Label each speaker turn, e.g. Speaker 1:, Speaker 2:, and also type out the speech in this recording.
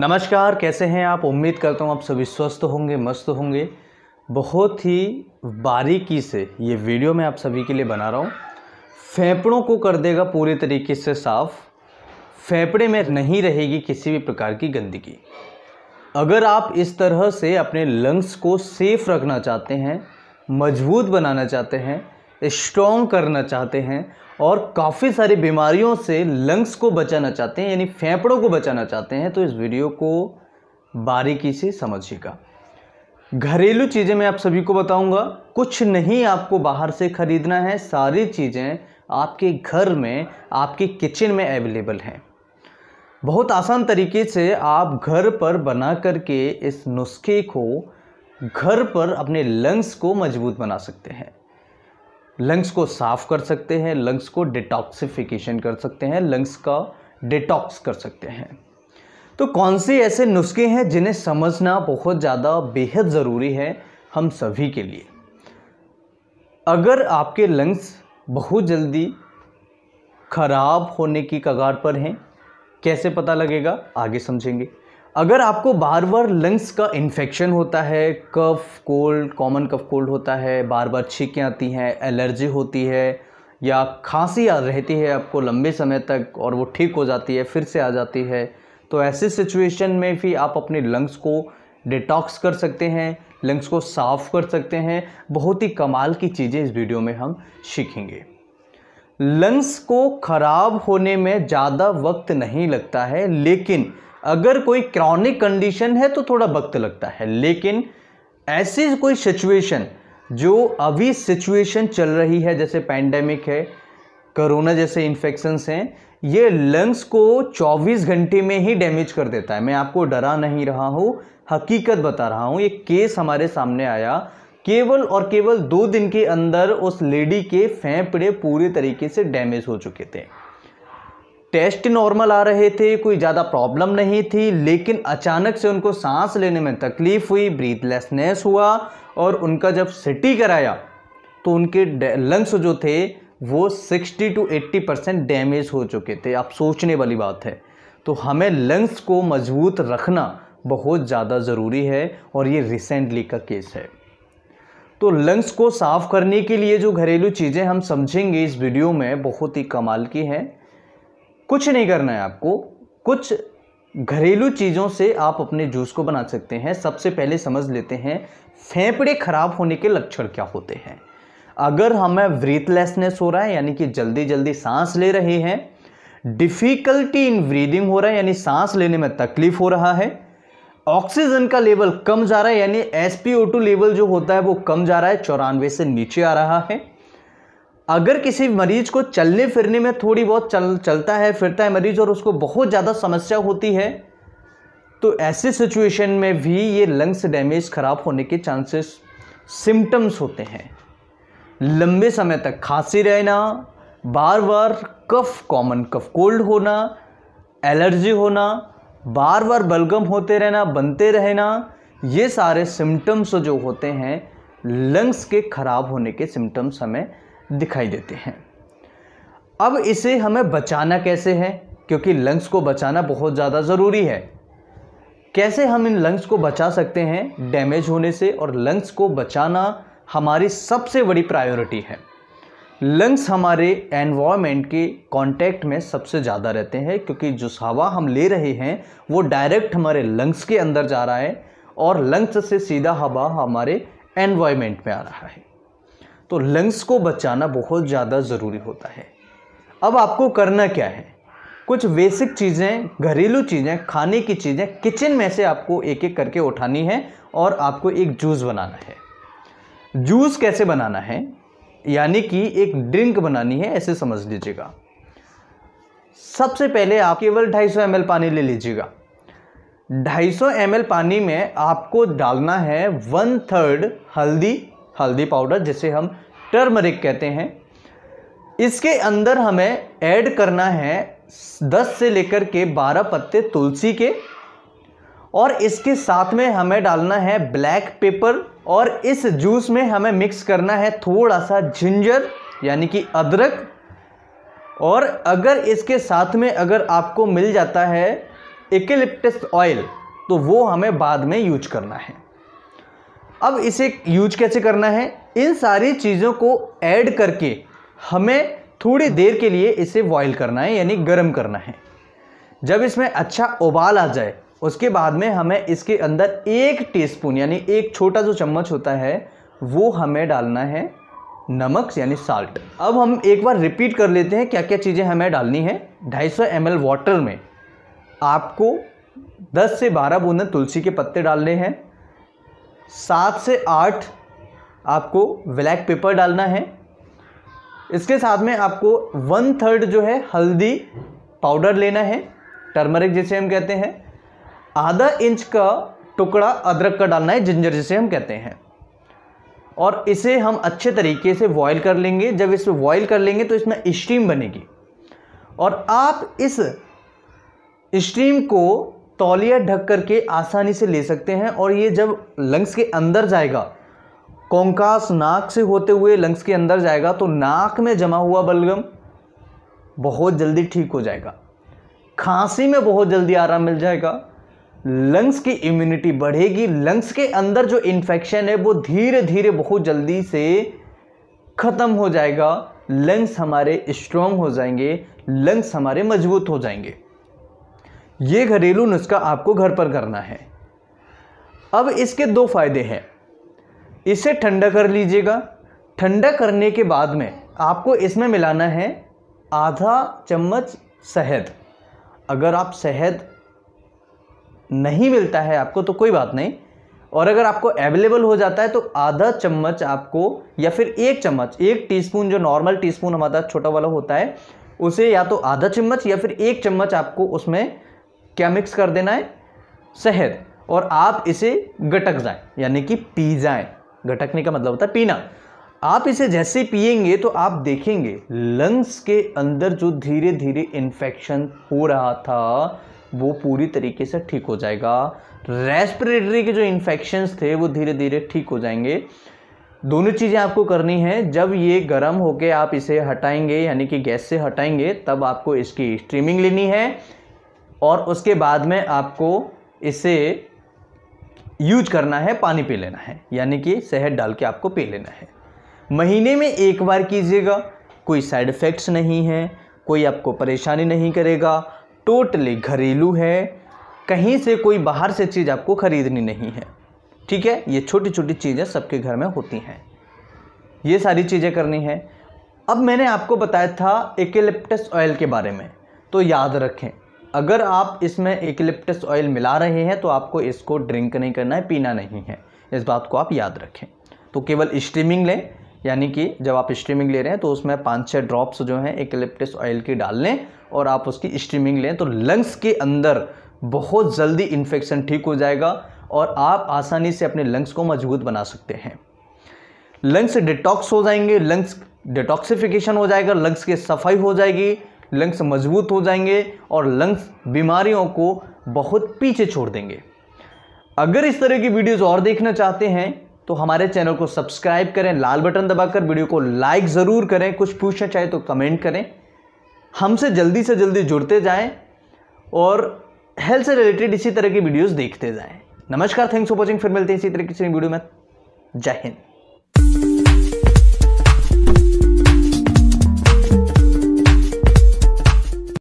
Speaker 1: नमस्कार कैसे हैं आप उम्मीद करता हूँ आप सभी स्वस्थ होंगे मस्त होंगे बहुत ही बारीकी से ये वीडियो मैं आप सभी के लिए बना रहा हूँ फेफड़ों को कर देगा पूरे तरीके से साफ फेफड़े में नहीं रहेगी किसी भी प्रकार की गंदगी अगर आप इस तरह से अपने लंग्स को सेफ रखना चाहते हैं मजबूत बनाना चाहते हैं स्ट्रॉन्ग करना चाहते हैं और काफ़ी सारी बीमारियों से लंग्स को बचाना चाहते हैं यानी फेफड़ों को बचाना चाहते हैं तो इस वीडियो को बारीकी से समझिएगा घरेलू चीज़ें मैं आप सभी को बताऊंगा कुछ नहीं आपको बाहर से ख़रीदना है सारी चीज़ें आपके घर में आपके किचन में अवेलेबल हैं बहुत आसान तरीके से आप घर पर बना करके इस नुस्खे को घर पर अपने लंग्स को मजबूत बना सकते हैं लंग्स को साफ कर सकते हैं लंग्स को डिटॉक्सिफिकेशन कर सकते हैं लंग्स का डिटॉक्स कर सकते हैं तो कौन से ऐसे नुस्खे हैं जिन्हें समझना बहुत ज़्यादा बेहद ज़रूरी है हम सभी के लिए अगर आपके लंग्स बहुत जल्दी खराब होने की कगार पर हैं कैसे पता लगेगा आगे समझेंगे अगर आपको बार बार लंग्स का इन्फेक्शन होता है cough cold common cough cold होता है बार बार छींकें आती हैं एलर्जी होती है या खांसी आ रहती है आपको लंबे समय तक और वो ठीक हो जाती है फिर से आ जाती है तो ऐसे सिचुएशन में भी आप अपने लंग्स को डिटॉक्स कर सकते हैं लंग्स को साफ़ कर सकते हैं बहुत ही कमाल की चीज़ें इस वीडियो में हम सीखेंगे लंग्स को ख़राब होने में ज़्यादा वक्त नहीं लगता है लेकिन अगर कोई क्रॉनिक कंडीशन है तो थोड़ा वक्त लगता है लेकिन ऐसी कोई सिचुएशन जो अभी सिचुएशन चल रही है जैसे पैंडेमिक है कोरोना जैसे इन्फेक्शंस हैं ये लंग्स को 24 घंटे में ही डैमेज कर देता है मैं आपको डरा नहीं रहा हूँ हकीकत बता रहा हूँ ये केस हमारे सामने आया केवल और केवल दो दिन के अंदर उस लेडी के फेंपड़े पूरे तरीके से डैमेज हो चुके थे टेस्ट नॉर्मल आ रहे थे कोई ज़्यादा प्रॉब्लम नहीं थी लेकिन अचानक से उनको सांस लेने में तकलीफ़ हुई ब्रीथलेसनेस हुआ और उनका जब सिटी कराया तो उनके लंग्स जो थे वो 60 टू 80 परसेंट डैमेज हो चुके थे आप सोचने वाली बात है तो हमें लंग्स को मजबूत रखना बहुत ज़्यादा ज़रूरी है और ये रिसेंटली का केस है तो लंग्स को साफ़ करने के लिए जो घरेलू चीज़ें हम समझेंगे इस वीडियो में बहुत ही कमाल की हैं कुछ नहीं करना है आपको कुछ घरेलू चीज़ों से आप अपने जूस को बना सकते हैं सबसे पहले समझ लेते हैं फेफड़े खराब होने के लक्षण क्या होते हैं अगर हमें ब्रीथलेसनेस हो रहा है यानी कि जल्दी जल्दी सांस ले रहे हैं डिफ़िकल्टी इन ब्रीदिंग हो रहा है यानी सांस लेने में तकलीफ़ हो रहा है ऑक्सीजन का लेवल कम जा रहा है यानी एस लेवल जो होता है वो कम जा रहा है चौरानवे से नीचे आ रहा है अगर किसी मरीज को चलने फिरने में थोड़ी बहुत चल चलता है फिरता है मरीज और उसको बहुत ज़्यादा समस्या होती है तो ऐसे सिचुएशन में भी ये लंग्स डैमेज ख़राब होने के चांसेस सिम्टम्स होते हैं लंबे समय तक खांसी रहना बार बार कफ कॉमन कफ कोल्ड होना एलर्जी होना बार बार बलगम होते रहना बनते रहना ये सारे सिम्टम्स जो होते हैं लंग्स के ख़राब होने के सिम्टम्स हमें दिखाई देते हैं अब इसे हमें बचाना कैसे है क्योंकि लंग्स को बचाना बहुत ज़्यादा ज़रूरी है कैसे हम इन लंग्स को बचा सकते हैं डैमेज होने से और लंग्स को बचाना हमारी सबसे बड़ी प्रायोरिटी है लंग्स हमारे एनवायरनमेंट के कांटेक्ट में सबसे ज़्यादा रहते हैं क्योंकि जो हवा हम ले रहे हैं वो डायरेक्ट हमारे लंग्स के अंदर जा रहा है और लंग्स से सीधा हवा हमारे एनवायरनमेंट में आ रहा है तो लंग्स को बचाना बहुत ज़्यादा ज़रूरी होता है अब आपको करना क्या है कुछ बेसिक चीज़ें घरेलू चीज़ें खाने की चीज़ें किचन में से आपको एक एक करके उठानी है और आपको एक जूस बनाना है जूस कैसे बनाना है यानी कि एक ड्रिंक बनानी है ऐसे समझ लीजिएगा सबसे पहले आप केवल 250 सौ पानी ले लीजिएगा 250 सौ पानी में आपको डालना है वन थर्ड हल्दी हल्दी पाउडर जिसे हम टर्मरिक कहते हैं इसके अंदर हमें ऐड करना है दस से लेकर के बारह पत्ते तुलसी के और इसके साथ में हमें डालना है ब्लैक पेपर और इस जूस में हमें मिक्स करना है थोड़ा सा जिंजर यानी कि अदरक और अगर इसके साथ में अगर आपको मिल जाता है इकिलिप्टस ऑयल तो वो हमें बाद में यूज करना है अब इसे यूज कैसे करना है इन सारी चीज़ों को ऐड करके हमें थोड़ी देर के लिए इसे बॉईल करना है यानी गर्म करना है जब इसमें अच्छा उबाल आ जाए उसके बाद में हमें इसके अंदर एक टीस्पून यानी एक छोटा जो चम्मच होता है वो हमें डालना है नमक यानी साल्ट अब हम एक बार रिपीट कर लेते हैं क्या क्या चीज़ें हमें डालनी है 250 सौ वाटर में आपको 10 से 12 बूंद तुलसी के पत्ते डालने हैं सात से आठ आपको ब्लैक पेपर डालना है इसके साथ में आपको वन थर्ड जो है हल्दी पाउडर लेना है टर्मरिक जिसे हम कहते हैं आधा इंच का टुकड़ा अदरक का डालना है जिंजर जिसे हम कहते हैं और इसे हम अच्छे तरीके से बॉयल कर लेंगे जब इसे बॉयल कर लेंगे तो इसमें स्टीम बनेगी और आप इस स्टीम को तौलिया ढक के आसानी से ले सकते हैं और ये जब लंग्स के अंदर जाएगा कोंकास नाक से होते हुए लंग्स के अंदर जाएगा तो नाक में जमा हुआ बलगम बहुत जल्दी ठीक हो जाएगा खांसी में बहुत जल्दी आराम मिल जाएगा लंग्स की इम्यूनिटी बढ़ेगी लंग्स के अंदर जो इन्फेक्शन है वो धीरे धीरे बहुत जल्दी से ख़त्म हो जाएगा लंग्स हमारे स्ट्रॉन्ग हो जाएंगे लंग्स हमारे मजबूत हो जाएंगे ये घरेलू नुस्खा आपको घर पर करना है अब इसके दो फायदे हैं इसे ठंडा कर लीजिएगा ठंडा करने के बाद में आपको इसमें मिलाना है आधा चम्मच शहद अगर आप शहद नहीं मिलता है आपको तो कोई बात नहीं और अगर आपको अवेलेबल हो जाता है तो आधा चम्मच आपको या फिर एक चम्मच एक टीस्पून जो नॉर्मल टीस्पून हमारा छोटा वाला होता है उसे या तो आधा चम्मच या फिर एक चम्मच आपको उसमें क्या मिक्स कर देना है शहद और आप इसे गटक जाए यानी कि पी जाए गटकने का मतलब होता है पीना आप इसे जैसे पिएंगे तो आप देखेंगे लंग्स के अंदर जो धीरे धीरे इन्फेक्शन हो रहा था वो पूरी तरीके से ठीक हो जाएगा रेस्पिरेटरी के जो इन्फेक्शंस थे वो धीरे धीरे ठीक हो जाएंगे दोनों चीज़ें आपको करनी है जब ये गर्म होकर आप इसे हटाएंगे यानी कि गैस से हटाएंगे तब आपको इसकी स्ट्रीमिंग लेनी है और उसके बाद में आपको इसे यूज करना है पानी पी लेना है यानी कि शहद डाल के आपको पी लेना है महीने में एक बार कीजिएगा कोई साइड इफ़ेक्ट्स नहीं है कोई आपको परेशानी नहीं करेगा टोटली घरेलू है कहीं से कोई बाहर से चीज़ आपको ख़रीदनी नहीं है ठीक है ये छोटी छोटी चीज़ें सबके घर में होती हैं ये सारी चीज़ें करनी है अब मैंने आपको बताया था एकेलिप्टस ऑयल के बारे में तो याद रखें अगर आप इसमें एकलिप्टस ऑयल मिला रहे हैं तो आपको इसको ड्रिंक नहीं करना है पीना नहीं है इस बात को आप याद रखें तो केवल स्ट्रीमिंग लें यानी कि जब आप स्ट्रीमिंग ले रहे हैं तो उसमें पाँच छः ड्रॉप्स जो हैं एकलिप्टस ऑयल की डाल लें और आप उसकी स्ट्रीमिंग लें तो लंग्स के अंदर बहुत जल्दी इन्फेक्शन ठीक हो जाएगा और आप आसानी से अपने लंग्स को मजबूत बना सकते हैं लंग्स डिटॉक्स हो जाएंगे लंग्स डिटॉक्सिफिकेशन हो जाएगा लंग्स की सफाई हो जाएगी लंग्स मजबूत हो जाएंगे और लंग्स बीमारियों को बहुत पीछे छोड़ देंगे अगर इस तरह की वीडियोज़ और देखना चाहते हैं तो हमारे चैनल को सब्सक्राइब करें लाल बटन दबाकर वीडियो को लाइक ज़रूर करें कुछ पूछना चाहे तो कमेंट करें हमसे जल्दी से जल्दी जुड़ते जाएं और हेल्थ से रिलेटेड इसी तरह की वीडियोस देखते जाएं नमस्कार थैंक्स फॉर वॉचिंग फिर मिलते हैं इसी तरह की वीडियो में जय हिंद